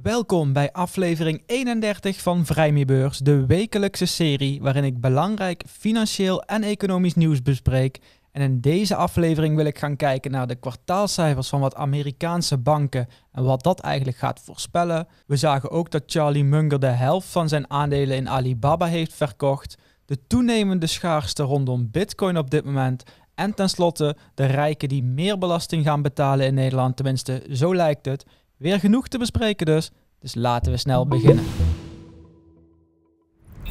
Welkom bij aflevering 31 van Vrijmiebeurs, de wekelijkse serie waarin ik belangrijk financieel en economisch nieuws bespreek. En in deze aflevering wil ik gaan kijken naar de kwartaalcijfers van wat Amerikaanse banken en wat dat eigenlijk gaat voorspellen. We zagen ook dat Charlie Munger de helft van zijn aandelen in Alibaba heeft verkocht, de toenemende schaarste rondom Bitcoin op dit moment en tenslotte de rijken die meer belasting gaan betalen in Nederland, tenminste zo lijkt het. Weer genoeg te bespreken dus, dus laten we snel beginnen.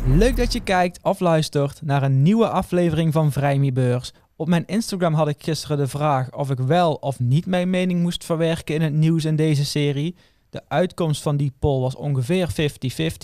Leuk dat je kijkt of luistert naar een nieuwe aflevering van Vrijmiebeurs. Op mijn Instagram had ik gisteren de vraag of ik wel of niet mijn mening moest verwerken in het nieuws in deze serie. De uitkomst van die poll was ongeveer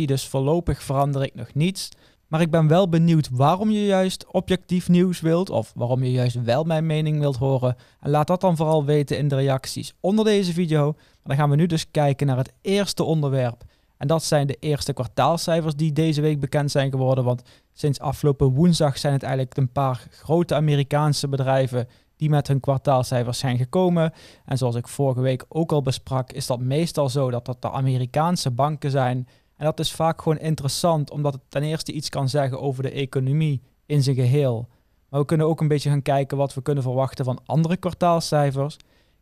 50-50, dus voorlopig verander ik nog niets. Maar ik ben wel benieuwd waarom je juist objectief nieuws wilt of waarom je juist wel mijn mening wilt horen. En laat dat dan vooral weten in de reacties onder deze video dan gaan we nu dus kijken naar het eerste onderwerp. En dat zijn de eerste kwartaalcijfers die deze week bekend zijn geworden. Want sinds afgelopen woensdag zijn het eigenlijk een paar grote Amerikaanse bedrijven die met hun kwartaalcijfers zijn gekomen. En zoals ik vorige week ook al besprak, is dat meestal zo dat dat de Amerikaanse banken zijn. En dat is vaak gewoon interessant, omdat het ten eerste iets kan zeggen over de economie in zijn geheel. Maar we kunnen ook een beetje gaan kijken wat we kunnen verwachten van andere kwartaalcijfers.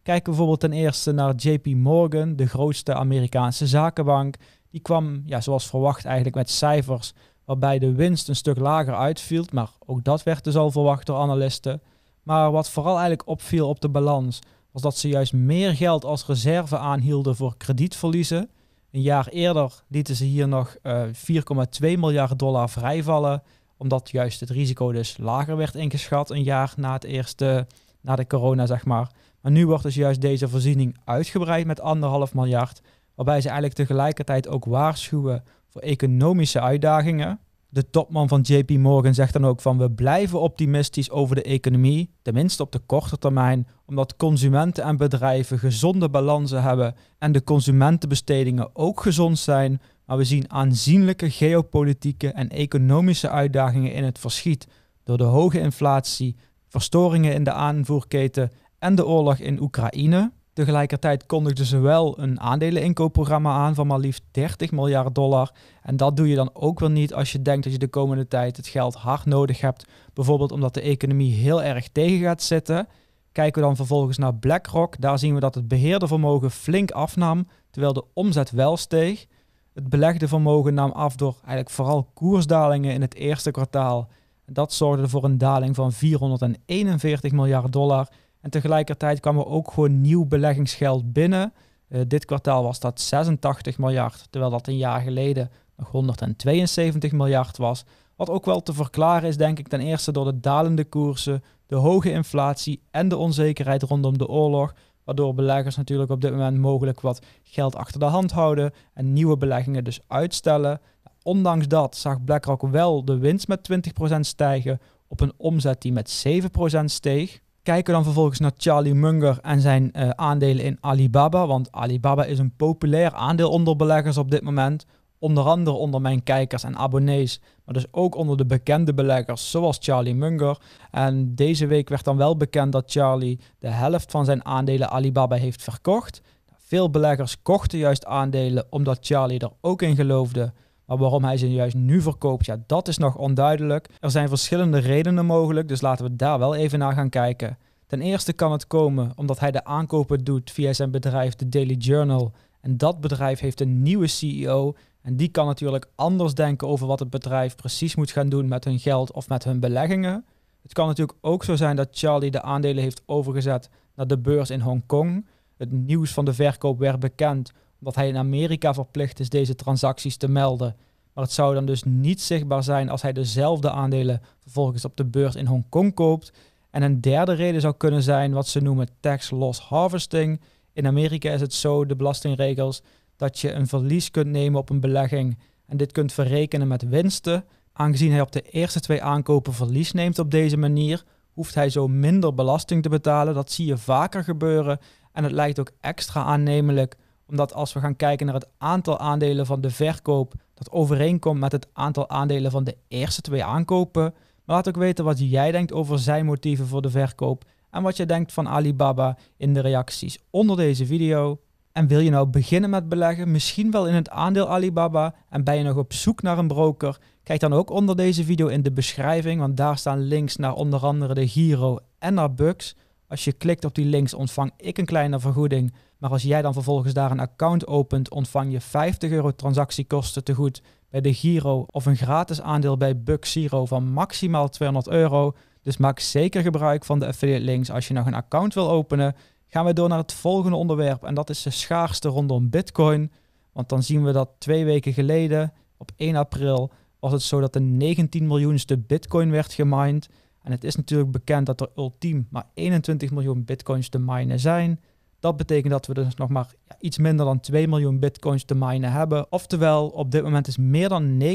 Kijken bijvoorbeeld ten eerste naar JP Morgan, de grootste Amerikaanse zakenbank. Die kwam, ja, zoals verwacht, eigenlijk met cijfers waarbij de winst een stuk lager uitviel. Maar ook dat werd dus al verwacht door analisten. Maar wat vooral eigenlijk opviel op de balans, was dat ze juist meer geld als reserve aanhielden voor kredietverliezen. Een jaar eerder lieten ze hier nog 4,2 eh, miljard dollar vrijvallen, omdat juist het risico dus lager werd ingeschat een jaar na het eerste na de corona, zeg maar. Maar nu wordt dus juist deze voorziening uitgebreid met anderhalf miljard. Waarbij ze eigenlijk tegelijkertijd ook waarschuwen voor economische uitdagingen. De topman van JP Morgan zegt dan ook van we blijven optimistisch over de economie, tenminste op de korte termijn, omdat consumenten en bedrijven gezonde balansen hebben en de consumentenbestedingen ook gezond zijn, maar we zien aanzienlijke geopolitieke en economische uitdagingen in het verschiet door de hoge inflatie, verstoringen in de aanvoerketen en de oorlog in Oekraïne. Tegelijkertijd kondigden ze wel een aandeleninkoopprogramma aan van maar liefst 30 miljard dollar. En dat doe je dan ook wel niet als je denkt dat je de komende tijd het geld hard nodig hebt. Bijvoorbeeld omdat de economie heel erg tegen gaat zitten. Kijken we dan vervolgens naar BlackRock. Daar zien we dat het beheerde vermogen flink afnam, terwijl de omzet wel steeg. Het belegde vermogen nam af door eigenlijk vooral koersdalingen in het eerste kwartaal dat zorgde voor een daling van 441 miljard dollar. En tegelijkertijd kwam er ook gewoon nieuw beleggingsgeld binnen. Eh, dit kwartaal was dat 86 miljard, terwijl dat een jaar geleden nog 172 miljard was. Wat ook wel te verklaren is, denk ik, ten eerste door de dalende koersen, de hoge inflatie en de onzekerheid rondom de oorlog. Waardoor beleggers natuurlijk op dit moment mogelijk wat geld achter de hand houden en nieuwe beleggingen dus uitstellen. Ondanks dat zag BlackRock wel de winst met 20% stijgen op een omzet die met 7% steeg. Kijken we dan vervolgens naar Charlie Munger en zijn eh, aandelen in Alibaba. Want Alibaba is een populair aandeel onder beleggers op dit moment. Onder andere onder mijn kijkers en abonnees, maar dus ook onder de bekende beleggers zoals Charlie Munger. En deze week werd dan wel bekend dat Charlie de helft van zijn aandelen Alibaba heeft verkocht. Veel beleggers kochten juist aandelen omdat Charlie er ook in geloofde maar waarom hij ze juist nu verkoopt, ja, dat is nog onduidelijk. Er zijn verschillende redenen mogelijk, dus laten we daar wel even naar gaan kijken. Ten eerste kan het komen omdat hij de aankopen doet via zijn bedrijf The Daily Journal. En dat bedrijf heeft een nieuwe CEO. En die kan natuurlijk anders denken over wat het bedrijf precies moet gaan doen met hun geld of met hun beleggingen. Het kan natuurlijk ook zo zijn dat Charlie de aandelen heeft overgezet naar de beurs in Hongkong. Het nieuws van de verkoop werd bekend wat hij in Amerika verplicht is deze transacties te melden. Maar het zou dan dus niet zichtbaar zijn als hij dezelfde aandelen vervolgens op de beurs in Hongkong koopt. En een derde reden zou kunnen zijn wat ze noemen tax loss harvesting. In Amerika is het zo, de belastingregels, dat je een verlies kunt nemen op een belegging en dit kunt verrekenen met winsten. Aangezien hij op de eerste twee aankopen verlies neemt op deze manier, hoeft hij zo minder belasting te betalen. Dat zie je vaker gebeuren en het lijkt ook extra aannemelijk omdat als we gaan kijken naar het aantal aandelen van de verkoop, dat overeenkomt met het aantal aandelen van de eerste twee aankopen. Maar laat ook weten wat jij denkt over zijn motieven voor de verkoop en wat je denkt van Alibaba in de reacties onder deze video. En wil je nou beginnen met beleggen, misschien wel in het aandeel Alibaba en ben je nog op zoek naar een broker? Kijk dan ook onder deze video in de beschrijving, want daar staan links naar onder andere de Giro en naar Bugs. Als je klikt op die links ontvang ik een kleine vergoeding. Maar als jij dan vervolgens daar een account opent, ontvang je 50 euro transactiekosten te goed bij de Giro of een gratis aandeel bij Buxiro van maximaal 200 euro. Dus maak zeker gebruik van de affiliate links als je nog een account wil openen. Gaan we door naar het volgende onderwerp en dat is de schaarste rondom Bitcoin. Want dan zien we dat twee weken geleden, op 1 april, was het zo dat de 19 miljoenste Bitcoin werd gemined. En het is natuurlijk bekend dat er ultiem maar 21 miljoen bitcoins te minen zijn. Dat betekent dat we dus nog maar iets minder dan 2 miljoen bitcoins te minen hebben. Oftewel, op dit moment is meer dan 90%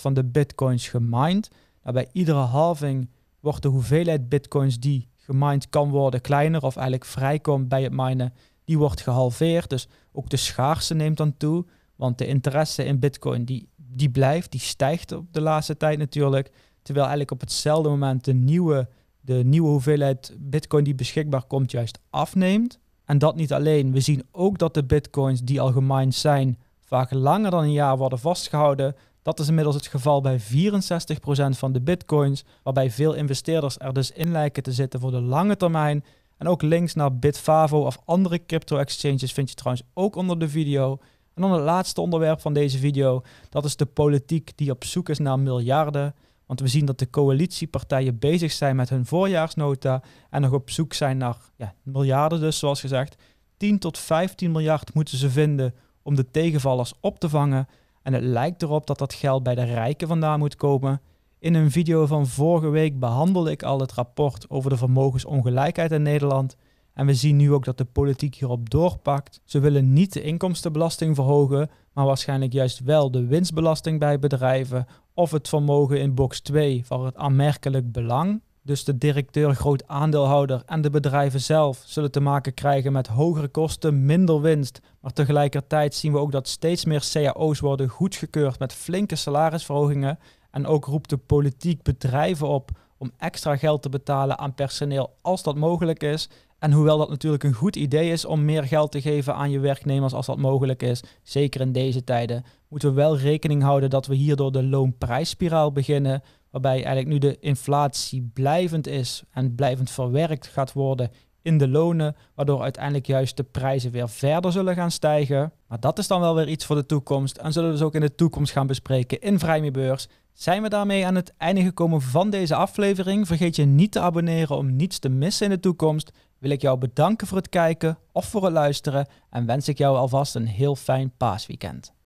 van de bitcoins gemined. Nou, bij iedere halving wordt de hoeveelheid bitcoins die gemined kan worden kleiner of eigenlijk vrijkomt bij het minen, die wordt gehalveerd. Dus ook de schaarste neemt dan toe, want de interesse in bitcoin die, die blijft, die stijgt op de laatste tijd natuurlijk. Terwijl eigenlijk op hetzelfde moment de nieuwe, de nieuwe hoeveelheid bitcoin die beschikbaar komt juist afneemt. En dat niet alleen. We zien ook dat de bitcoins die al gemined zijn vaak langer dan een jaar worden vastgehouden. Dat is inmiddels het geval bij 64% van de bitcoins, waarbij veel investeerders er dus in lijken te zitten voor de lange termijn. En ook links naar Bitfavo of andere crypto-exchanges vind je trouwens ook onder de video. En dan het laatste onderwerp van deze video, dat is de politiek die op zoek is naar miljarden. Want we zien dat de coalitiepartijen bezig zijn met hun voorjaarsnota en nog op zoek zijn naar ja, miljarden dus, zoals gezegd. 10 tot 15 miljard moeten ze vinden om de tegenvallers op te vangen. En het lijkt erop dat dat geld bij de rijken vandaan moet komen. In een video van vorige week behandelde ik al het rapport over de vermogensongelijkheid in Nederland. En we zien nu ook dat de politiek hierop doorpakt. Ze willen niet de inkomstenbelasting verhogen, maar waarschijnlijk juist wel de winstbelasting bij bedrijven of het vermogen in box 2 van het aanmerkelijk belang. Dus de directeur, groot aandeelhouder en de bedrijven zelf zullen te maken krijgen met hogere kosten, minder winst. Maar tegelijkertijd zien we ook dat steeds meer cao's worden goedgekeurd met flinke salarisverhogingen. En ook roept de politiek bedrijven op om extra geld te betalen aan personeel als dat mogelijk is. En hoewel dat natuurlijk een goed idee is om meer geld te geven aan je werknemers als dat mogelijk is, zeker in deze tijden, moeten we wel rekening houden dat we hierdoor de loonprijsspiraal beginnen, waarbij eigenlijk nu de inflatie blijvend is en blijvend verwerkt gaat worden in de lonen, waardoor uiteindelijk juist de prijzen weer verder zullen gaan stijgen. Maar dat is dan wel weer iets voor de toekomst en zullen we dus ook in de toekomst gaan bespreken in Vrijmierbeurs. Zijn we daarmee aan het einde gekomen van deze aflevering? Vergeet je niet te abonneren om niets te missen in de toekomst. Wil ik jou bedanken voor het kijken of voor het luisteren en wens ik jou alvast een heel fijn paasweekend.